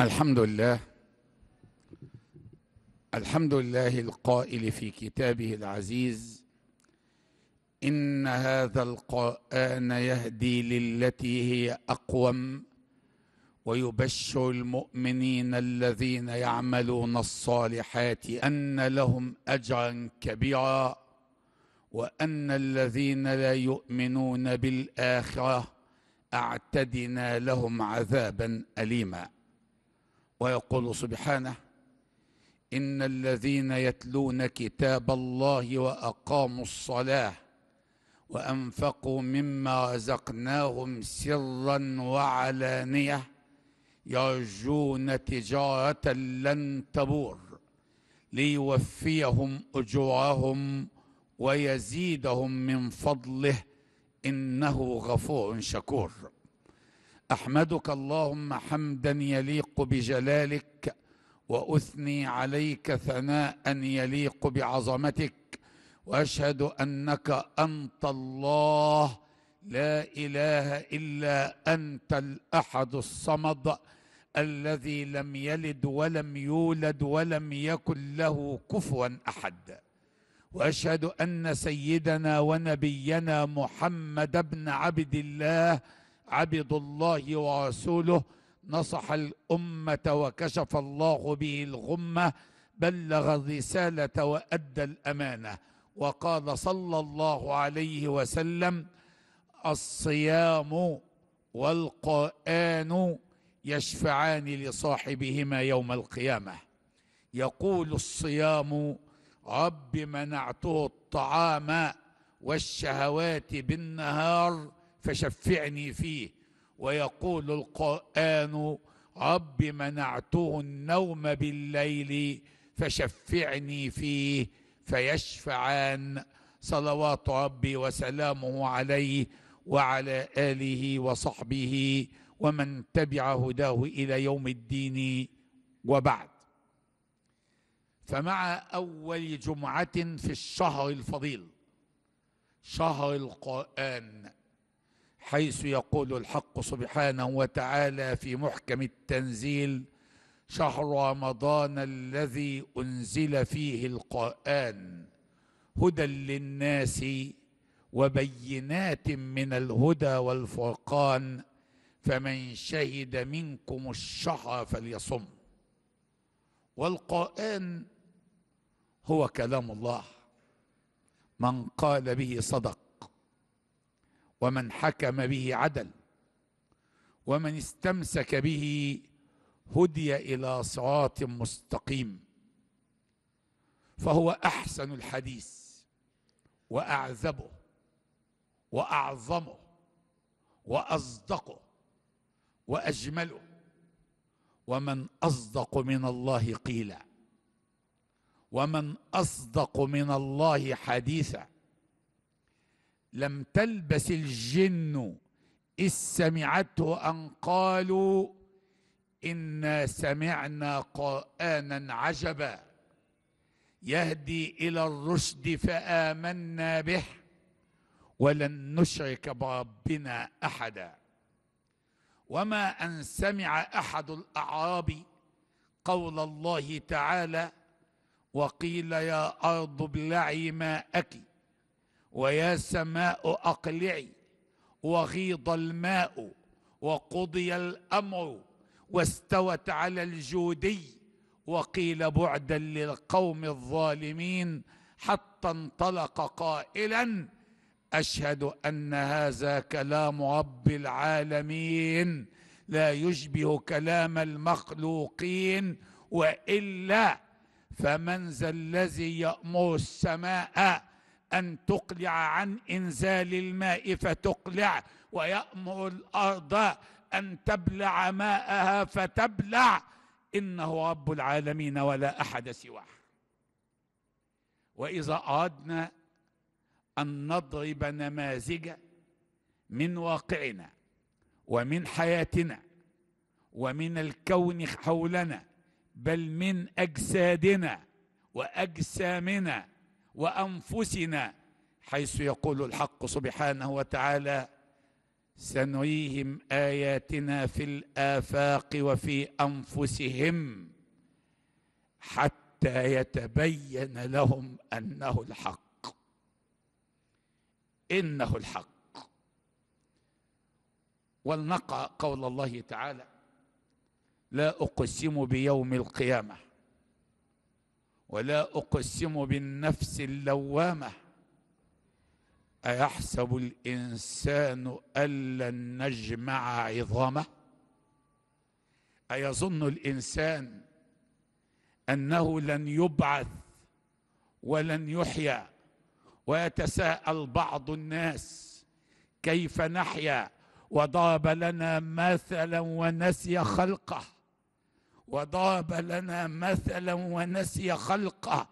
الحمد لله الحمد لله القائل في كتابه العزيز ان هذا القران يهدي للتي هي اقوم ويبشر المؤمنين الذين يعملون الصالحات ان لهم اجرا كبيرا وان الذين لا يؤمنون بالاخره اعتدنا لهم عذابا اليما ويقول سبحانه ان الذين يتلون كتاب الله واقاموا الصلاه وانفقوا مما رزقناهم سرا وعلانيه يرجون تجاره لن تبور ليوفيهم اجورهم ويزيدهم من فضله انه غفور شكور احمدك اللهم حمدا يليق بجلالك واثني عليك ثناء يليق بعظمتك واشهد انك انت الله لا اله الا انت الاحد الصمد الذي لم يلد ولم يولد ولم يكن له كفوا احد واشهد ان سيدنا ونبينا محمد بن عبد الله عبد الله ورسوله نصح الأمة وكشف الله به الغمة بلغ الرسالة وأدى الأمانة وقال صلى الله عليه وسلم الصيام والقرآن يشفعان لصاحبهما يوم القيامة يقول الصيام رب منعته الطعام والشهوات بالنهار فشفعني فيه ويقول القرآن رب منعته النوم بالليل فشفعني فيه فيشفعان صلوات ربي وسلامه عليه وعلى آله وصحبه ومن تبع هداه إلى يوم الدين وبعد فمع أول جمعة في الشهر الفضيل شهر القرآن حيث يقول الحق سبحانه وتعالى في محكم التنزيل شهر رمضان الذي انزل فيه القران هدى للناس وبينات من الهدى والفرقان فمن شهد منكم الشهر فليصم والقران هو كلام الله من قال به صدق ومن حكم به عدل ومن استمسك به هدي الى صراط مستقيم فهو احسن الحديث واعذبه واعظمه واصدقه واجمله ومن اصدق من الله قيلا ومن اصدق من الله حديثا لم تلبس الجن إذ سمعته أن قالوا إنا سمعنا قرآنا عجبا يهدي إلى الرشد فآمنا به ولن نشرك بربنا أحدا وما أن سمع أحد الأعراب قول الله تعالى وقيل يا أرض ابلعي ماءك ويا سماء اقلعي وغيض الماء وقضي الامر واستوت على الجودي وقيل بعدا للقوم الظالمين حتى انطلق قائلا اشهد ان هذا كلام رب العالمين لا يشبه كلام المخلوقين والا فمن ذا الذي يامر السماء ان تقلع عن انزال الماء فتقلع ويامر الارض ان تبلع ماءها فتبلع انه رب العالمين ولا احد سواه واذا اردنا ان نضرب نماذج من واقعنا ومن حياتنا ومن الكون حولنا بل من اجسادنا واجسامنا وانفسنا حيث يقول الحق سبحانه وتعالى سنريهم اياتنا في الافاق وفي انفسهم حتى يتبين لهم انه الحق انه الحق ولنقع قول الله تعالى لا اقسم بيوم القيامه ولا اقسم بالنفس اللوامه ايحسب الانسان الا نجمع عظامه ايظن الانسان انه لن يبعث ولن يحيا ويتساءل بعض الناس كيف نحيا وضرب لنا مثلا ونسي خلقه وضرب لنا مثلا ونسي خلقه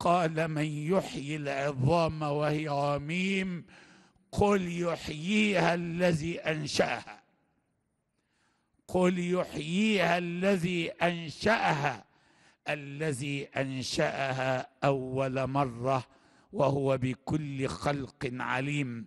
قال من يحيي العظام وهي رميم قل يحييها الذي انشاها قل يحييها الذي انشاها الذي انشاها اول مره وهو بكل خلق عليم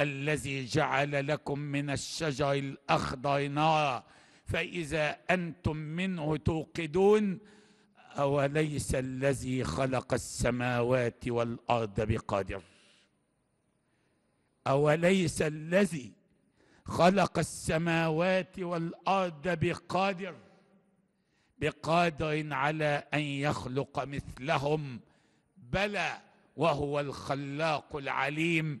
الذي جعل لكم من الشجر الاخضر نارا فاذا انتم منه توقدون اوليس الذي خلق السماوات والارض بقادر اوليس الذي خلق السماوات والارض بقادر بقادر على ان يخلق مثلهم بلى وهو الخلاق العليم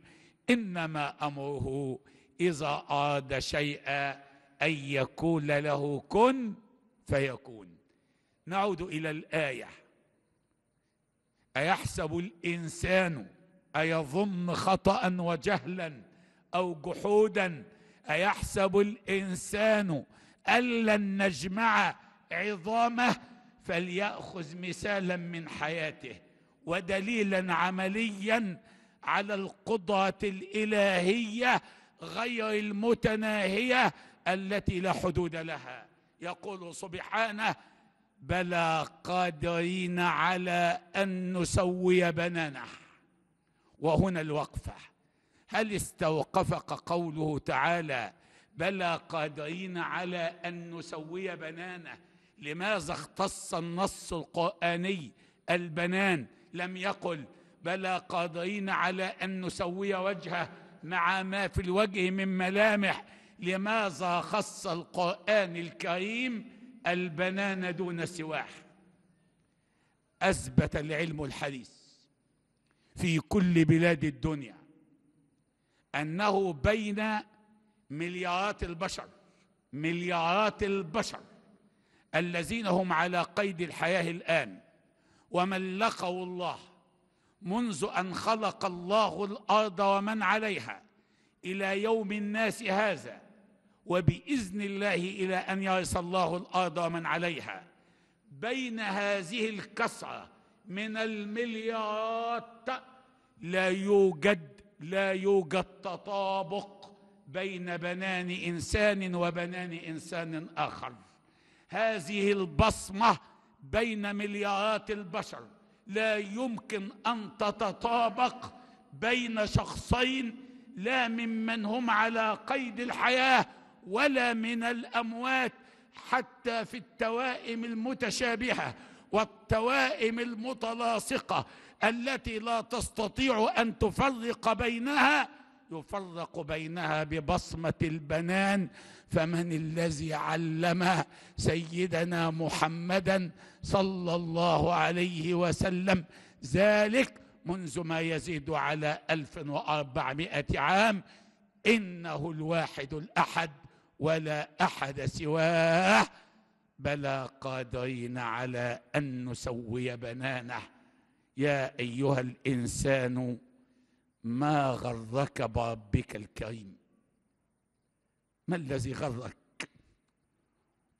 انما امره اذا اراد شيئا أن يقول له كن فيكون نعود إلى الآية أيحسب الإنسان أيظن خطأ وجهلا أو جحودا أيحسب الإنسان ألا نجمع عظامه فليأخذ مثالا من حياته ودليلا عمليا على القدرة الإلهية غير المتناهية التي لا حدود لها يقول سبحانه بلى قادرين على ان نسوي بنانه وهنا الوقفه هل استوقفك قوله تعالى بلى قادرين على ان نسوي بنانه لماذا اختص النص القراني البنان لم يقل بلى قادرين على ان نسوي وجهه مع ما في الوجه من ملامح لماذا خص القرآن الكريم البنان دون سواح أثبت العلم الحديث في كل بلاد الدنيا أنه بين مليارات البشر مليارات البشر الذين هم على قيد الحياة الآن ومن لقوا الله منذ أن خلق الله الأرض ومن عليها إلى يوم الناس هذا وباذن الله الى ان يرث الله الارض ومن عليها بين هذه الكسرة من المليارات لا يوجد لا يوجد تطابق بين بنان انسان وبنان انسان اخر هذه البصمه بين مليارات البشر لا يمكن ان تتطابق بين شخصين لا ممن هم على قيد الحياه ولا من الأموات حتى في التوائم المتشابهة والتوائم المتلاصقة التي لا تستطيع أن تفرق بينها يفرق بينها ببصمة البنان فمن الذي علم سيدنا محمدا صلى الله عليه وسلم ذلك منذ ما يزيد على 1400 عام إنه الواحد الأحد ولا احد سواه بلى قادرين على ان نسوي بنانه يا ايها الانسان ما غرك بربك الكريم ما الذي غرك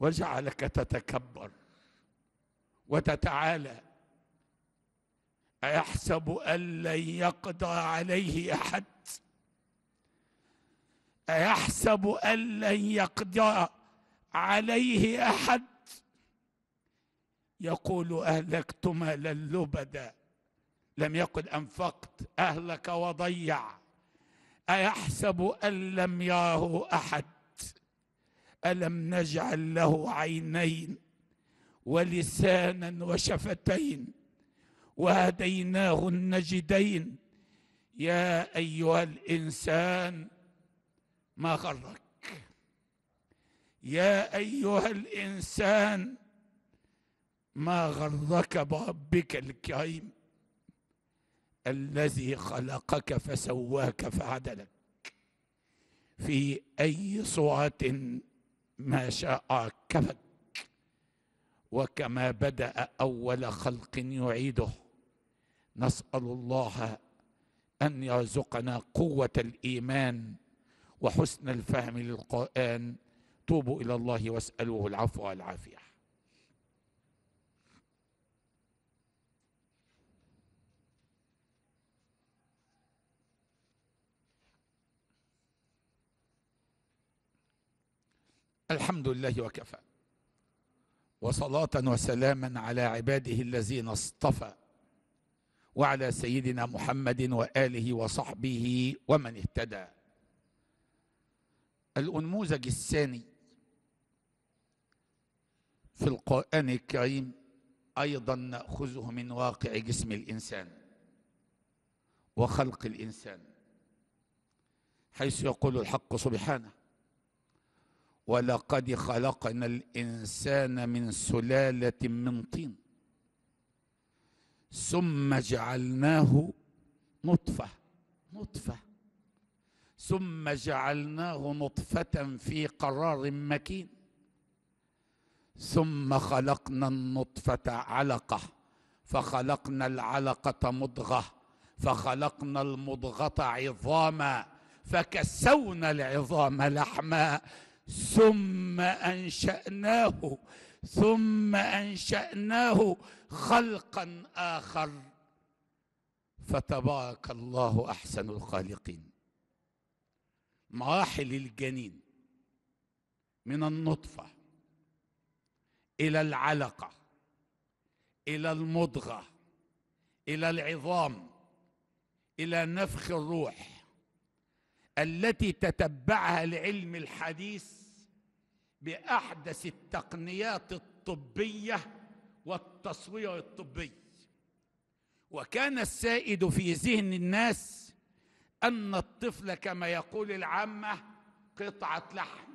وجعلك تتكبر وتتعالى ايحسب ان لن يقدر عليه احد أيحسب أن لن يقدر عليه أحد يقول أهلكت مالا لبدا لم يقل أنفقت أهلك وضيع أيحسب أن لم يره أحد ألم نجعل له عينين ولسانا وشفتين وهديناه النجدين يا أيها الإنسان ما غرك يا ايها الانسان ما غرك بربك الكريم الذي خلقك فسواك فعدلك في اي صوره ما شاء ركبك وكما بدا اول خلق يعيده نسال الله ان يرزقنا قوه الايمان وحسن الفهم للقرآن توبوا إلى الله واسألوه العفو والعافية الحمد لله وكفى وصلاة وسلاما على عباده الذين اصطفى وعلى سيدنا محمد وآله وصحبه ومن اهتدى الأنموذج الثاني في القرآن الكريم أيضا نأخذه من واقع جسم الإنسان وخلق الإنسان حيث يقول الحق سبحانه ولقد خلقنا الإنسان من سلالة من طين ثم جعلناه نطفة نطفة ثم جعلناه نطفه في قرار مكين ثم خلقنا النطفه علقه فخلقنا العلقه مضغه فخلقنا المضغه عظاما فكسونا العظام لحما ثم انشاناه ثم انشاناه خلقا اخر فتبارك الله احسن الخالقين مراحل الجنين من النطفه الى العلقه الى المضغه الى العظام الى نفخ الروح التي تتبعها العلم الحديث باحدث التقنيات الطبيه والتصوير الطبي وكان السائد في ذهن الناس أن الطفل كما يقول العامة قطعة لحم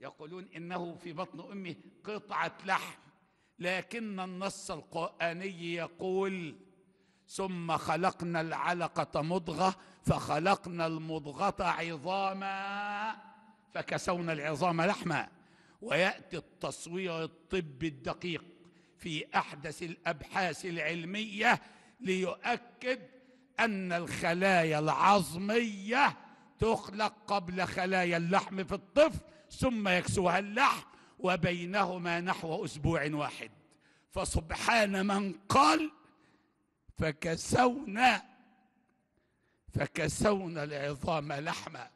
يقولون إنه في بطن أمه قطعة لحم لكن النص القرآني يقول ثم خلقنا العلقة مضغة فخلقنا المضغة عظاما فكسونا العظام لحما ويأتي التصوير الطبي الدقيق في أحدث الأبحاث العلمية ليؤكد ان الخلايا العظميه تخلق قبل خلايا اللحم في الطفل ثم يكسوها اللحم وبينهما نحو اسبوع واحد فسبحان من قال فكسونا فكسونا العظام لحما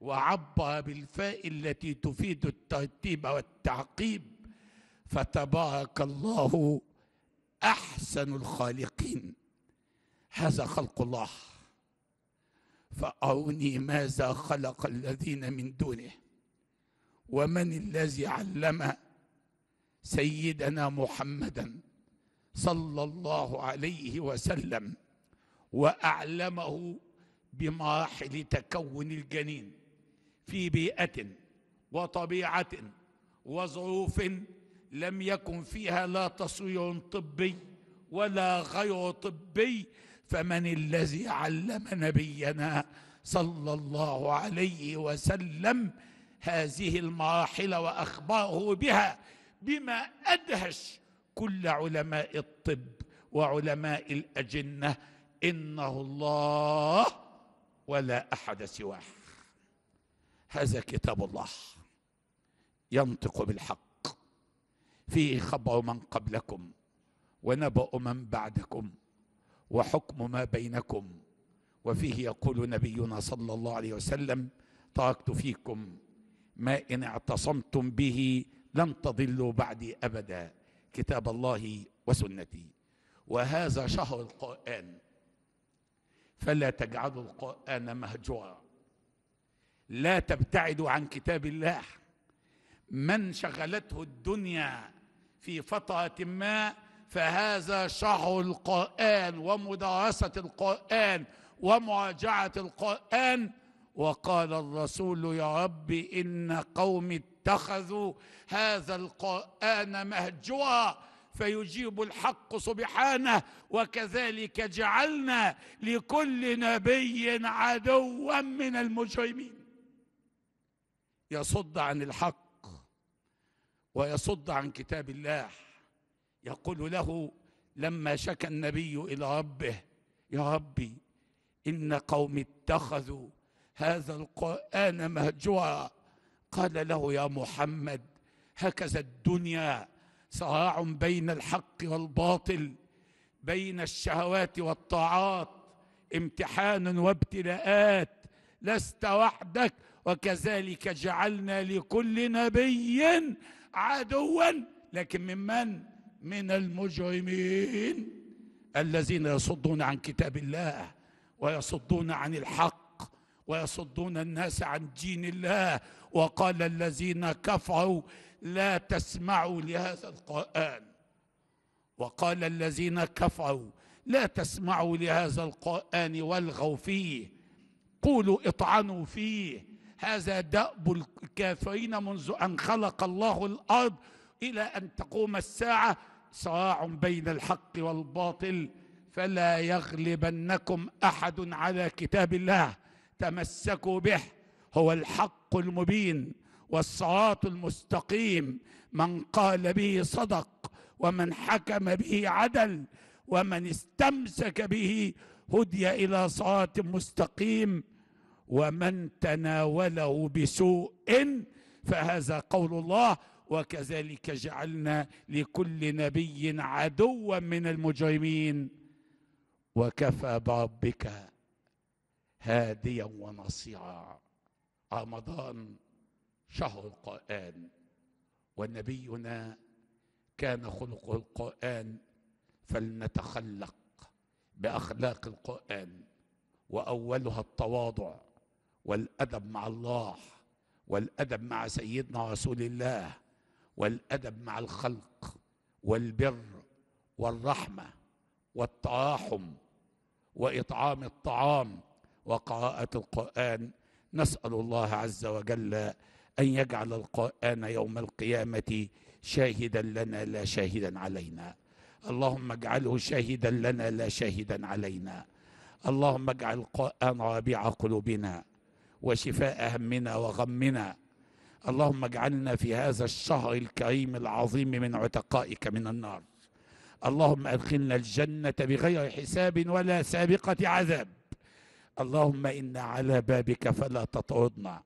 وعبى بالفاء التي تفيد الترتيب والتعقيب فتبارك الله احسن الخالقين هذا خلق الله فأروني ماذا خلق الذين من دونه ومن الذي علم سيدنا محمدا صلى الله عليه وسلم وأعلمه بمراحل تكون الجنين في بيئة وطبيعة وظروف لم يكن فيها لا تصوير طبي ولا غير طبي فمن الذي علم نبينا صلى الله عليه وسلم هذه المراحل واخباره بها بما ادهش كل علماء الطب وعلماء الاجنه انه الله ولا احد سواه هذا كتاب الله ينطق بالحق فيه خبر من قبلكم ونبأ من بعدكم وحكم ما بينكم وفيه يقول نبينا صلى الله عليه وسلم تركت فيكم ما ان اعتصمتم به لن تضلوا بعدي ابدا كتاب الله وسنتي وهذا شهر القران فلا تجعلوا القران مهجورا لا تبتعدوا عن كتاب الله من شغلته الدنيا في فتره ما فهذا شرح القرآن ومدارسة القرآن ومراجعة القرآن وقال الرسول يا رب إن قوم اتخذوا هذا القرآن مهجورا فيجيب الحق سبحانه وكذلك جعلنا لكل نبي عدوا من المجرمين يصد عن الحق ويصد عن كتاب الله يقول له لما شكى النبي إلى ربه يا ربي إن قومي اتخذوا هذا القرآن مهجورا قال له يا محمد هكذا الدنيا صراع بين الحق والباطل بين الشهوات والطاعات امتحان وابتلاءات لست وحدك وكذلك جعلنا لكل نبي عدوا لكن من من من المجرمين الذين يصدون عن كتاب الله ويصدون عن الحق ويصدون الناس عن دين الله وقال الذين كفروا لا تسمعوا لهذا القرآن وقال الذين كفروا لا تسمعوا لهذا القرآن والغوا فيه قولوا اطعنوا فيه هذا دأب الكافرين منذ أن خلق الله الأرض إلى أن تقوم الساعة صراع بين الحق والباطل فلا يغلبنكم احد على كتاب الله تمسكوا به هو الحق المبين والصراط المستقيم من قال به صدق ومن حكم به عدل ومن استمسك به هدي الى صراط مستقيم ومن تناوله بسوء فهذا قول الله وكذلك جعلنا لكل نبي عدوا من المجرمين وكفى بربك هاديا ونصيرا رمضان شهر القران ونبينا كان خلقه القران فلنتخلق باخلاق القران واولها التواضع والادب مع الله والادب مع سيدنا رسول الله والادب مع الخلق والبر والرحمه والتراحم واطعام الطعام وقراءه القران نسال الله عز وجل ان يجعل القران يوم القيامه شاهدا لنا لا شاهدا علينا اللهم اجعله شاهدا لنا لا شاهدا علينا اللهم اجعل القران ربيع قلوبنا وشفاء همنا وغمنا اللهم اجعلنا في هذا الشهر الكريم العظيم من عتقائك من النار اللهم ادخلنا الجنه بغير حساب ولا سابقه عذاب اللهم انا على بابك فلا تطردنا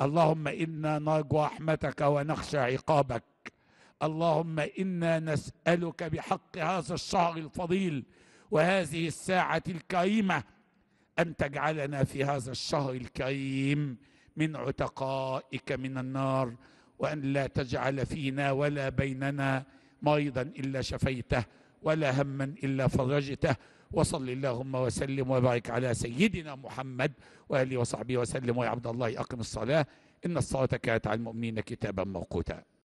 اللهم انا نرجو رحمتك ونخشى عقابك اللهم انا نسالك بحق هذا الشهر الفضيل وهذه الساعه الكريمه ان تجعلنا في هذا الشهر الكريم من عتقائك من النار وأن لا تجعل فينا ولا بيننا مريضا إلا شفيته ولا هما إلا فرجته وصل اللهم وسلم وبارك على سيدنا محمد وآله وصحبه وسلم ويا عبد الله أقم الصلاة إن الصلاة كانت على المؤمنين كتابا موقوتا